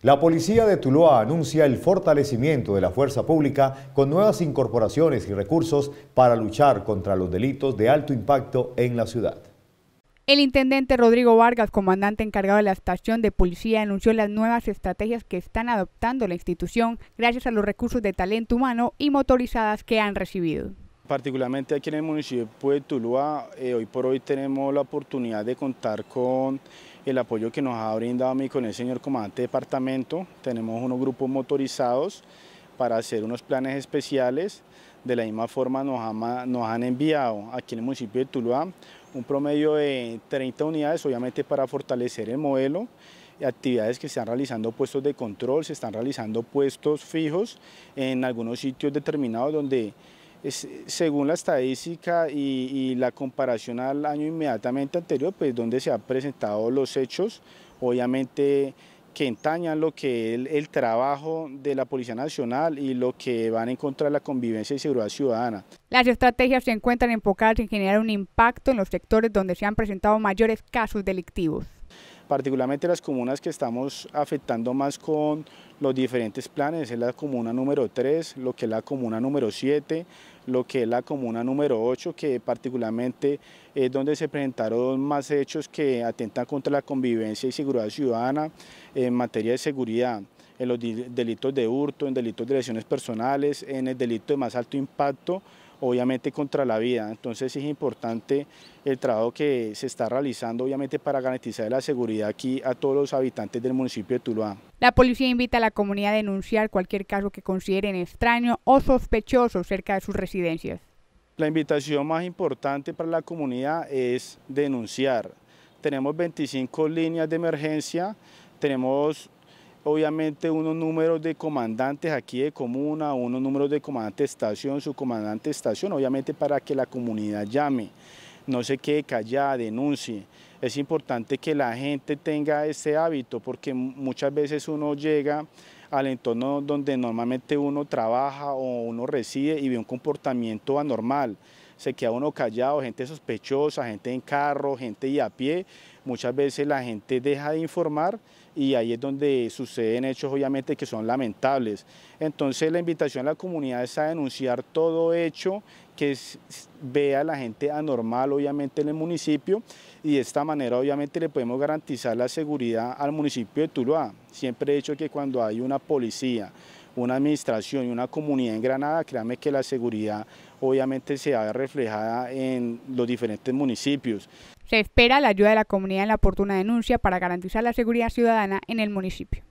La policía de Tuluá anuncia el fortalecimiento de la fuerza pública con nuevas incorporaciones y recursos para luchar contra los delitos de alto impacto en la ciudad. El intendente Rodrigo Vargas, comandante encargado de la estación de policía, anunció las nuevas estrategias que están adoptando la institución gracias a los recursos de talento humano y motorizadas que han recibido. Particularmente aquí en el municipio de Tuluá, eh, hoy por hoy tenemos la oportunidad de contar con el apoyo que nos ha brindado mi con el señor comandante de departamento. Tenemos unos grupos motorizados para hacer unos planes especiales. De la misma forma nos, nos han enviado aquí en el municipio de Tuluá un promedio de 30 unidades, obviamente para fortalecer el modelo actividades que se están realizando puestos de control, se están realizando puestos fijos en algunos sitios determinados donde según la estadística y, la comparación al año inmediatamente anterior, pues donde se han presentado los hechos, obviamente que entañan lo que es el, el trabajo de la Policía Nacional y lo que van en contra de la convivencia y seguridad ciudadana. Las estrategias se encuentran enfocadas en generar un impacto en los sectores donde se han presentado mayores casos delictivos particularmente las comunas que estamos afectando más con los diferentes planes, es la comuna número 3, lo que es la comuna número 7, lo que es la comuna número 8, que particularmente es donde se presentaron más hechos que atentan contra la convivencia y seguridad ciudadana en materia de seguridad en los delitos de hurto, en delitos de lesiones personales, en el delito de más alto impacto, obviamente contra la vida. Entonces es importante el trabajo que se está realizando, obviamente para garantizar la seguridad aquí a todos los habitantes del municipio de Tuluá. La policía invita a la comunidad a denunciar cualquier caso que consideren extraño o sospechoso cerca de sus residencias. La invitación más importante para la comunidad es denunciar. Tenemos 25 líneas de emergencia, tenemos obviamente unos números de comandantes aquí de comuna, unos números de comandante estación, subcomandante comandante estación, obviamente para que la comunidad llame, no se quede callada, denuncie. Es importante que la gente tenga ese hábito porque muchas veces uno llega al entorno donde normalmente uno trabaja o uno reside y ve un comportamiento anormal se queda uno callado, gente sospechosa, gente en carro, gente y a pie. Muchas veces la gente deja de informar y ahí es donde suceden hechos obviamente que son lamentables. Entonces la invitación a la comunidad es a denunciar todo hecho que vea la gente anormal obviamente en el municipio y de esta manera obviamente le podemos garantizar la seguridad al municipio de Tuluá. Siempre he dicho que cuando hay una policía, una administración y una comunidad en Granada, créanme que la seguridad obviamente se ha reflejada en los diferentes municipios. Se espera la ayuda de la comunidad en la oportuna denuncia para garantizar la seguridad ciudadana en el municipio.